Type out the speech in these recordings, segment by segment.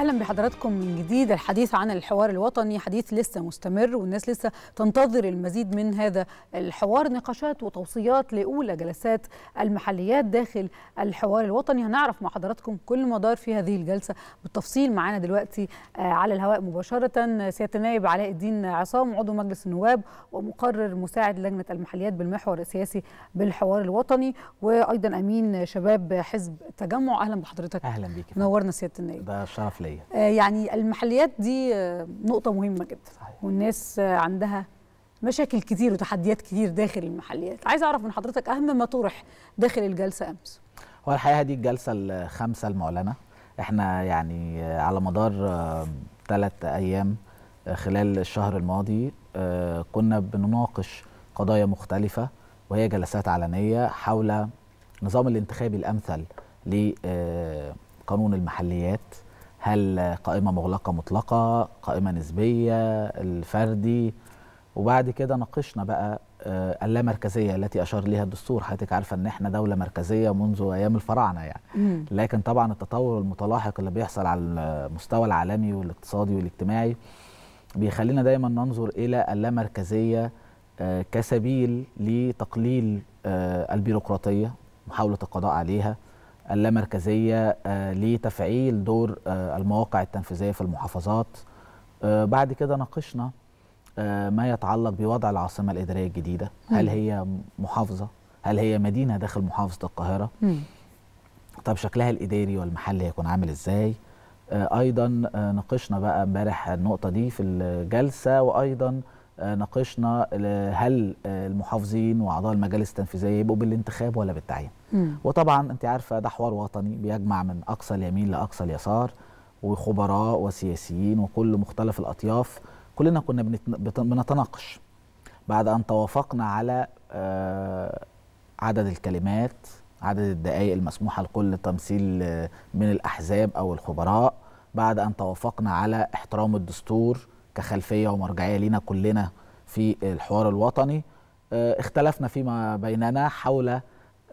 اهلا بحضراتكم من جديد الحديث عن الحوار الوطني حديث لسه مستمر والناس لسه تنتظر المزيد من هذا الحوار نقاشات وتوصيات لاولى جلسات المحليات داخل الحوار الوطني هنعرف مع حضراتكم كل ما دار في هذه الجلسه بالتفصيل معانا دلوقتي آه، على الهواء مباشره سياده النائب علاء الدين عصام عضو مجلس النواب ومقرر مساعد لجنه المحليات بالمحور السياسي بالحوار الوطني وايضا امين شباب حزب التجمع اهلا بحضرتك اهلا بيك نورنا سياده النائب ده شرف ليا المحليه آه، يعني المحليات دي آه، نقطه مهمه جدا صحيح. والناس آه، عندها مشاكل كتير وتحديات كتير داخل المحليات عايز اعرف من حضرتك اهم ما طرح داخل الجلسه امس هو الحقيقه دي الجلسه الخامسه المعلنه احنا يعني على مدار ثلاث ايام خلال الشهر الماضي كنا بنناقش قضايا مختلفه وهي جلسات علنيه حول النظام الانتخابي الامثل لقانون المحليات هل قائمة مغلقة مطلقة قائمة نسبية الفردي وبعد كده ناقشنا بقى آه، اللامركزية التي أشار لها الدستور حضرتك عارفة أن احنا دولة مركزية منذ أيام الفراعنة يعني لكن طبعا التطور المتلاحق اللي بيحصل على المستوى العالمي والاقتصادي والاجتماعي بيخلينا دايما ننظر إلى اللامركزية آه، كسبيل لتقليل آه، البيروقراطية محاولة القضاء عليها اللامركزيه آه، لتفعيل دور آه، المواقع التنفيذيه في المحافظات آه، بعد كده ناقشنا ما يتعلق بوضع العاصمه الاداريه الجديده هل هي محافظه هل هي مدينه داخل محافظه القاهره طب شكلها الاداري والمحلي هيكون عامل ازاي ايضا ناقشنا بقى امبارح النقطه دي في الجلسه وايضا آه، ناقشنا هل آه، المحافظين واعضاء المجالس التنفيذيه يبقوا بالانتخاب ولا بالتعيين وطبعا انت عارفه ده حوار وطني بيجمع من اقصى اليمين لاقصى اليسار وخبراء وسياسيين وكل مختلف الاطياف كلنا كنا بنتناقش بعد ان توافقنا على آه، عدد الكلمات عدد الدقائق المسموحه لكل تمثيل من الاحزاب او الخبراء بعد ان توافقنا على احترام الدستور كخلفيه ومرجعيه لينا كلنا في الحوار الوطني آه، اختلفنا فيما بيننا حول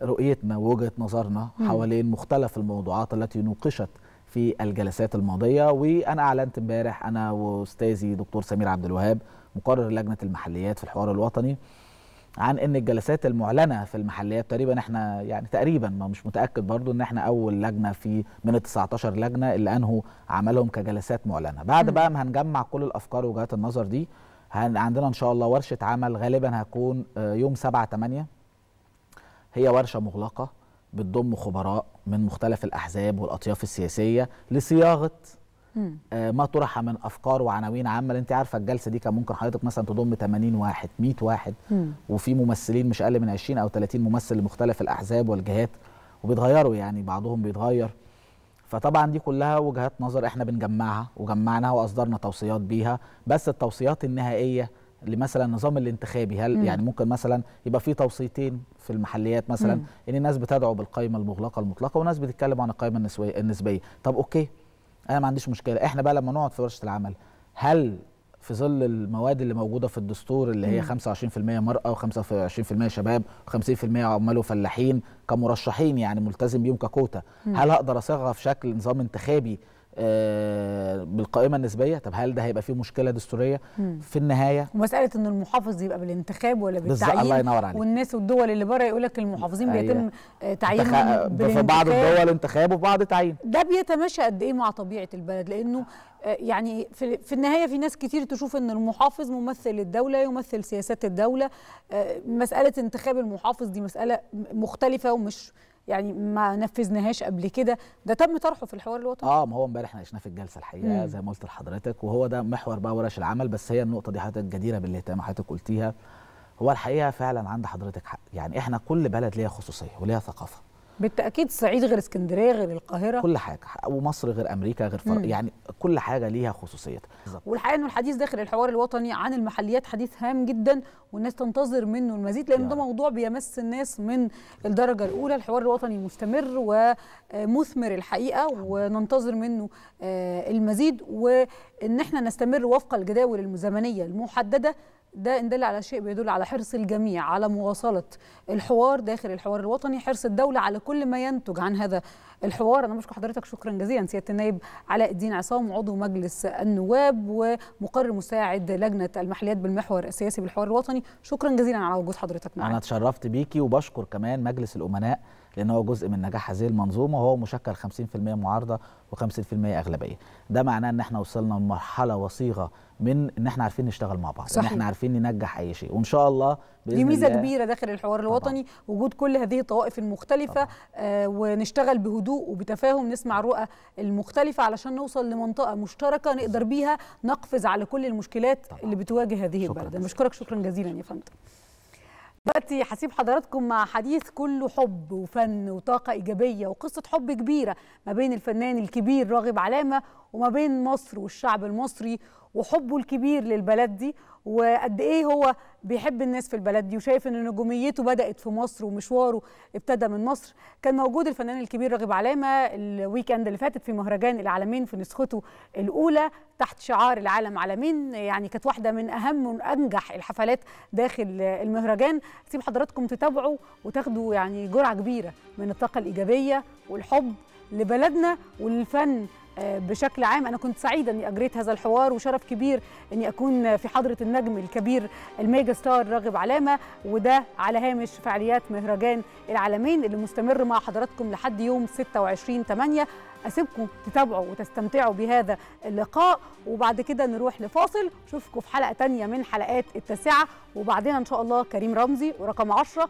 رؤيتنا ووجهه نظرنا حوالين مختلف الموضوعات التي نوقشت في الجلسات الماضيه وانا اعلنت امبارح انا واستاذي دكتور سمير عبد الوهاب مقرر لجنه المحليات في الحوار الوطني عن ان الجلسات المعلنه في المحليات تقريبا احنا يعني تقريبا ما مش متاكد برضو ان احنا اول لجنه في من ال 19 لجنه اللي انهوا عملهم كجلسات معلنه بعد م. بقى ما هنجمع كل الافكار وجهات النظر دي عندنا ان شاء الله ورشه عمل غالبا هتكون آه، يوم 7 8 هي ورشه مغلقه بتضم خبراء من مختلف الاحزاب والاطياف السياسيه لصياغه آه، ما طرح من افكار وعناوين عامه انت عارفه الجلسه دي كان ممكن حضرتك مثلا تضم 80 واحد 100 واحد وفي ممثلين مش اقل من 20 او 30 ممثل لمختلف الاحزاب والجهات وبيتغيروا يعني بعضهم بيتغير فطبعا دي كلها وجهات نظر احنا بنجمعها وجمعناها واصدرنا توصيات بيها بس التوصيات النهائيه لمثلا النظام الانتخابي هل مم. يعني ممكن مثلا يبقى في توصيتين في المحليات مثلا مم. ان الناس بتدعو بالقائمه المغلقه المطلقه وناس بتتكلم عن القائمه النسبيه طب اوكي انا ما عنديش مشكله احنا بقى لما نقعد في ورشه العمل هل في ظل المواد اللي موجوده في الدستور اللي هي 25% مراه و25% شباب و50% عمال وفلاحين كمرشحين يعني ملتزم بيهم ككوتا هل هقدر اصيغها في شكل نظام انتخابي آه، بالقائمه النسبيه طب هل ده هيبقى فيه مشكله دستوريه مم. في النهايه ومساله ان المحافظ يبقى بالانتخاب ولا بالتعيين الله ينور عليك والناس والدول اللي بره يقول لك المحافظين أيه. بيتم آه، تعيينهم آه، في بعض الدول انتخاب وفي بعض تعيين ده بيتماشى قد ايه مع طبيعه البلد لانه يعني في, في النهايه في ناس كتير تشوف ان المحافظ ممثل للدوله يمثل سياسات الدوله مساله انتخاب المحافظ دي مساله مختلفه ومش يعني ما نفذناهاش قبل كده ده تم طرحه في الحوار الوطني اه ما هو امبارح احنا عشناه في الجلسه الحقيقه مم. زي ما قلت لحضرتك وهو ده محور بقى ورش العمل بس هي النقطه دي حضرتك جديره بالاهتمام حضرتك قلتيها هو الحقيقه فعلا عند حضرتك حق يعني احنا كل بلد ليها خصوصيه وليها ثقافه بالتاكيد الصعيد غير اسكندريه غير القاهره كل حاجه ومصر غير امريكا غير فرق. يعني كل حاجه ليها خصوصيتها والحقيقه انه الحديث داخل الحوار الوطني عن المحليات حديث هام جدا والناس تنتظر منه المزيد لان ده يعني. موضوع بيمس الناس من الدرجه الاولى الحوار الوطني مستمر ومثمر الحقيقه وننتظر منه آه، المزيد وان احنا نستمر وفق الجداول الزمنيه المحدده ده يدل على شيء بيدل على حرص الجميع على مواصله الحوار داخل الحوار الوطني حرص الدوله على كل ما ينتج عن هذا الحوار انا بشكر حضرتك شكرا جزيلا سياده النائب علاء الدين عصام عضو مجلس النواب ومقرر مساعد لجنه المحليات بالمحور السياسي بالحوار الوطني شكرا جزيلا على وجود حضرتك معنا انا اتشرفت بيكي وبشكر كمان مجلس الامناء لان هو جزء من نجاح هذه المنظومه وهو مشكل 50% معارضه و50% اغلبيه ده معناه ان احنا وصلنا لمرحله وصيغه من ان احنا عارفين نشتغل مع بعض صحيح. ان احنا عارفين ننجح اي شيء وان شاء الله دي ميزه الله. كبيره داخل الحوار الوطني طبعا. وجود كل هذه الطوائف المختلفه آه ونشتغل بهدوء وبتفاهم نسمع رؤى المختلفه علشان نوصل لمنطقه مشتركه نقدر بيها نقفز على كل المشكلات طبعا. اللي بتواجه هذه البلد بشكرك شكرا جزيلا يا فندم دلوقتي هسيب حضراتكم مع حديث كله حب وفن وطاقه ايجابيه وقصه حب كبيره ما بين الفنان الكبير راغب علامه وما بين مصر والشعب المصري وحبه الكبير للبلد دي وقد ايه هو بيحب الناس في البلد دي وشايف ان نجوميته بدات في مصر ومشواره ابتدى من مصر كان موجود الفنان الكبير راغب علامه الويكند اللي فاتت في مهرجان العالمين في نسخته الاولى تحت شعار العالم عالمين يعني كانت واحده من اهم وانجح الحفلات داخل المهرجان سيب حضراتكم تتابعوا وتاخدوا يعني جرعه كبيره من الطاقه الايجابيه والحب لبلدنا والفن بشكل عام أنا كنت سعيدة أني أجريت هذا الحوار وشرف كبير أني أكون في حضرة النجم الكبير الميجا ستار راغب علامة وده على هامش فعاليات مهرجان العالمين اللي مستمر مع حضراتكم لحد يوم 26 8 أسيبكم تتابعوا وتستمتعوا بهذا اللقاء وبعد كده نروح لفاصل أشوفكم في حلقة تانية من حلقات التاسعة وبعدين إن شاء الله كريم رمزي ورقم 10